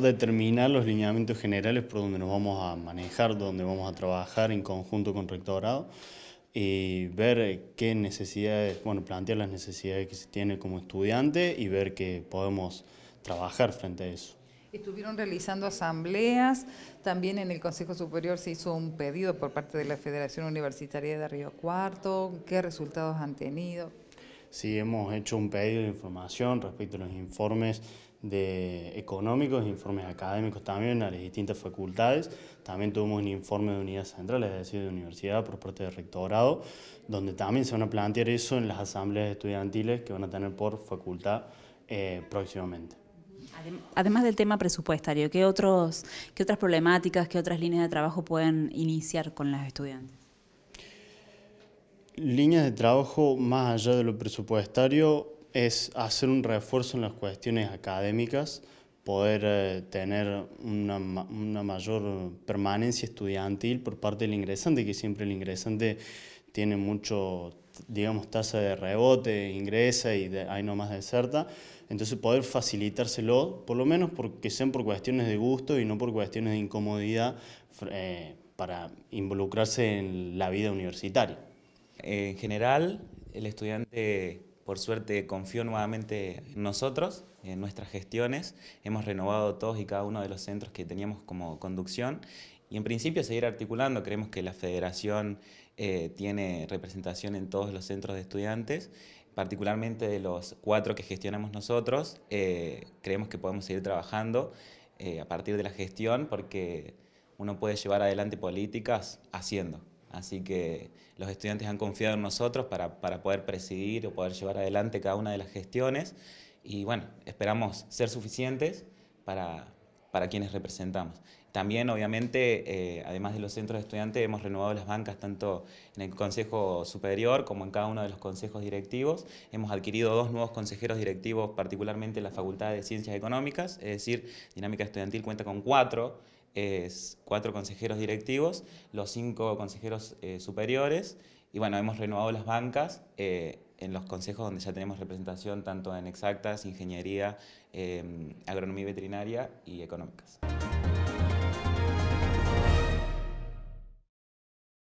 determinar los lineamientos generales por donde nos vamos a manejar, donde vamos a trabajar en conjunto con rectorado y ver qué necesidades, bueno, plantear las necesidades que se tiene como estudiante y ver que podemos trabajar frente a eso. Estuvieron realizando asambleas, también en el Consejo Superior se hizo un pedido por parte de la Federación Universitaria de Río Cuarto, ¿qué resultados han tenido? Sí, hemos hecho un pedido de información respecto a los informes de económicos, informes académicos también a las distintas facultades. También tuvimos un informe de unidad central, es decir, de universidad por parte del rectorado, donde también se van a plantear eso en las asambleas estudiantiles que van a tener por facultad eh, próximamente. Además del tema presupuestario, ¿qué, otros, ¿qué otras problemáticas, qué otras líneas de trabajo pueden iniciar con las estudiantes? Líneas de trabajo más allá de lo presupuestario, es hacer un refuerzo en las cuestiones académicas, poder eh, tener una, una, mayor permanencia estudiantil por parte del ingresante, que siempre el ingresante tiene mucho, digamos, tasa de rebote, ingresa y ahí no más deserta. Entonces poder facilitárselo, por lo menos porque sean por cuestiones de gusto y no por cuestiones de incomodidad eh, para involucrarse en la vida universitaria. En general, el estudiante por suerte confío nuevamente en nosotros, en nuestras gestiones. Hemos renovado todos y cada uno de los centros que teníamos como conducción y en principio seguir articulando. Creemos que la federación eh, tiene representación en todos los centros de estudiantes, particularmente de los cuatro que gestionamos nosotros. Eh, creemos que podemos seguir trabajando eh, a partir de la gestión porque uno puede llevar adelante políticas haciendo. Así que los estudiantes han confiado en nosotros para, poder presidir o poder llevar adelante cada una de las gestiones y bueno, esperamos ser suficientes para, quienes representamos. También, obviamente, eh, además de los centros de estudiantes, hemos renovado las bancas tanto en el Consejo Superior como en cada uno de los consejos directivos. Hemos adquirido dos nuevos consejeros directivos, particularmente en la Facultad de Ciencias Económicas, es decir, Dinámica Estudiantil cuenta con cuatro es cuatro consejeros directivos, los cinco consejeros eh, superiores, y bueno, hemos renovado las bancas eh, en los consejos donde ya tenemos representación tanto en exactas, ingeniería, eh, agronomía veterinaria y económicas.